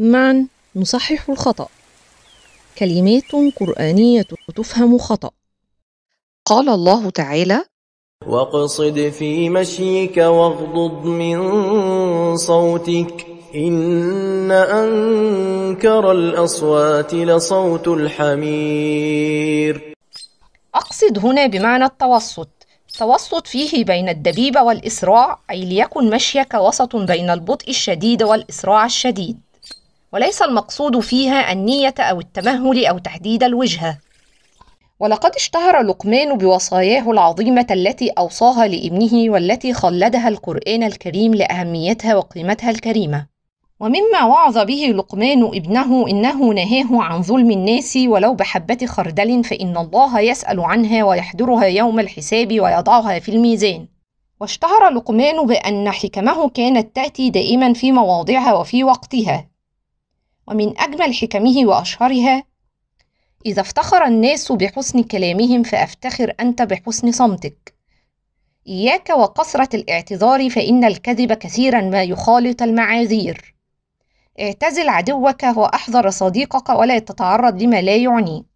معا نصحح الخطأ كلمات قرآنية تفهم خطأ قال الله تعالى واقصد في مشيك واغضض من صوتك إن أنكر الأصوات لصوت الحمير أقصد هنا بمعنى التوسط توسط فيه بين الدبيب والإسراع أي ليكن مشيك وسط بين البطء الشديد والإسراع الشديد وليس المقصود فيها النية أو التمهل أو تحديد الوجهة ولقد اشتهر لقمان بوصاياه العظيمة التي أوصاها لابنه والتي خلدها القرآن الكريم لأهميتها وقيمتها الكريمة ومما وعظ به لقمان ابنه إنه نهاه عن ظلم الناس ولو بحبة خردل فإن الله يسأل عنها ويحضرها يوم الحساب ويضعها في الميزان واشتهر لقمان بأن حكمه كانت تأتي دائما في مواضعها وفي وقتها ومن أجمل حكمه وأشهرها إذا افتخر الناس بحسن كلامهم فافتخر أنت بحسن صمتك إياك وكثرة الاعتذار فإن الكذب كثيرا ما يخالط المعاذير اعتزل عدوك وأحذر صديقك ولا تتعرض لما لا يعنيك